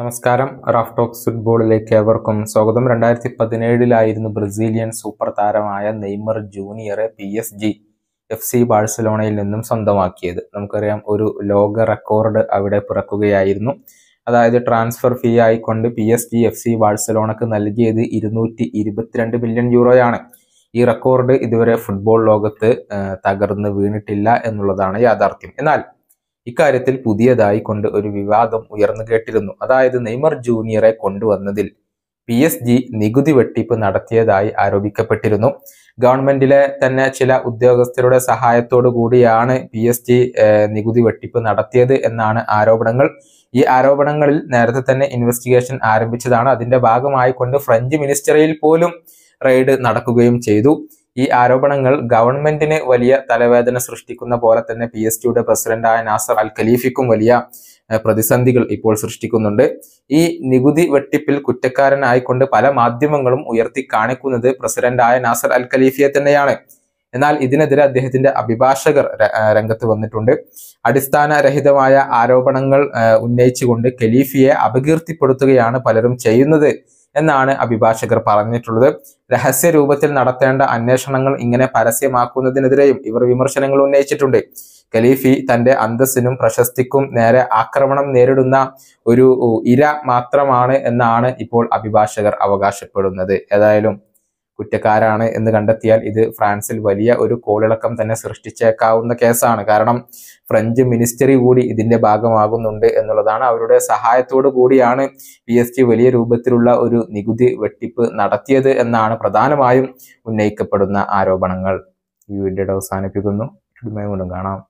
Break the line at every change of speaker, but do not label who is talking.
നമസ്കാരം Raf talks ഫുട്ബോളിലേക്ക് ഏവർക്കും സ്വാഗതം രണ്ടായിരത്തി പതിനേഴിലായിരുന്നു ബ്രസീലിയൻ സൂപ്പർ താരമായ നെയ്മർ ജൂനിയറെ P S G F C ബാഴ്സലോണയിൽ നിന്നും സ്വന്തമാക്കിയത് നമുക്കറിയാം ഒരു ലോക റെക്കോർഡ് അവിടെ പിറക്കുകയായിരുന്നു അതായത് ട്രാൻസ്ഫർ ഫീ ആയിക്കൊണ്ട് P S G F C ബാഴ്സലോണക്ക് നൽകിയത് ഇരുന്നൂറ്റി ഇരുപത്തിരണ്ട് മില്യൺ യൂറോയാണ് ഈ റെക്കോർഡ് ഇതുവരെ ഫുട്ബോൾ ലോകത്ത് തകർന്ന് വീണിട്ടില്ല എന്നുള്ളതാണ് യാഥാർത്ഥ്യം എന്നാൽ ഇക്കാര്യത്തിൽ പുതിയതായി കൊണ്ട് ഒരു വിവാദം ഉയർന്നു കേട്ടിരുന്നു അതായത് നെയ്മർ ജൂനിയറെ കൊണ്ടുവന്നതിൽ പി എസ് ജി നികുതി വെട്ടിപ്പ് നടത്തിയതായി ആരോപിക്കപ്പെട്ടിരുന്നു ഗവൺമെന്റിലെ തന്നെ ചില ഉദ്യോഗസ്ഥരുടെ സഹായത്തോടു കൂടിയാണ് പി എസ് ജി നികുതി വെട്ടിപ്പ് നടത്തിയത് എന്നാണ് ആരോപണങ്ങൾ ഈ ആരോപണങ്ങളിൽ നേരത്തെ തന്നെ ഇൻവെസ്റ്റിഗേഷൻ ആരംഭിച്ചതാണ് അതിന്റെ ഭാഗമായി കൊണ്ട് ഫ്രഞ്ച് മിനിസ്റ്ററിയിൽ പോലും റെയ്ഡ് നടക്കുകയും ചെയ്തു ഈ ആരോപണങ്ങൾ ഗവൺമെന്റിന് വലിയ തലവേദന സൃഷ്ടിക്കുന്ന പോലെ തന്നെ പി എസ് ടിയുടെ പ്രസിഡന്റായ നാസർ അൽ ഖലീഫിക്കും വലിയ പ്രതിസന്ധികൾ ഇപ്പോൾ സൃഷ്ടിക്കുന്നുണ്ട് ഈ നികുതി വെട്ടിപ്പിൽ കുറ്റക്കാരനായിക്കൊണ്ട് പല മാധ്യമങ്ങളും ഉയർത്തി കാണിക്കുന്നത് പ്രസിഡന്റായ നാസർ അൽ ഖലീഫിയെ തന്നെയാണ് എന്നാൽ ഇതിനെതിരെ അദ്ദേഹത്തിന്റെ അഭിഭാഷകർ രംഗത്ത് വന്നിട്ടുണ്ട് അടിസ്ഥാനരഹിതമായ ആരോപണങ്ങൾ ഉന്നയിച്ചുകൊണ്ട് ഖലീഫിയെ അപകീർത്തിപ്പെടുത്തുകയാണ് പലരും ചെയ്യുന്നത് എന്നാണ് അഭിഭാഷകർ പറഞ്ഞിട്ടുള്ളത് രഹസ്യ രൂപത്തിൽ നടത്തേണ്ട അന്വേഷണങ്ങൾ ഇങ്ങനെ പരസ്യമാക്കുന്നതിനെതിരെയും ഇവർ വിമർശനങ്ങൾ ഉന്നയിച്ചിട്ടുണ്ട് ഖലീഫി തന്റെ അന്തസ്സിനും പ്രശസ്തിക്കും നേരെ ആക്രമണം നേരിടുന്ന ഒരു ഇര മാത്രമാണ് എന്നാണ് ഇപ്പോൾ അഭിഭാഷകർ അവകാശപ്പെടുന്നത് ഏതായാലും കുറ്റക്കാരാണ് എന്ന് കണ്ടെത്തിയാൽ ഇത് ഫ്രാൻസിൽ വലിയ ഒരു കോളിളക്കം തന്നെ സൃഷ്ടിച്ചേക്കാവുന്ന കേസാണ് കാരണം ഫ്രഞ്ച് മിനിസ്റ്ററി കൂടി ഇതിന്റെ ഭാഗമാകുന്നുണ്ട് എന്നുള്ളതാണ് അവരുടെ സഹായത്തോടു കൂടിയാണ് പി എസ് ടി വലിയ രൂപത്തിലുള്ള ഒരു നികുതി വെട്ടിപ്പ് നടത്തിയത് എന്നാണ് പ്രധാനമായും ഉന്നയിക്കപ്പെടുന്ന ആരോപണങ്ങൾ ഈ വീഡിയോ അവസാനിപ്പിക്കുന്നു കാണാം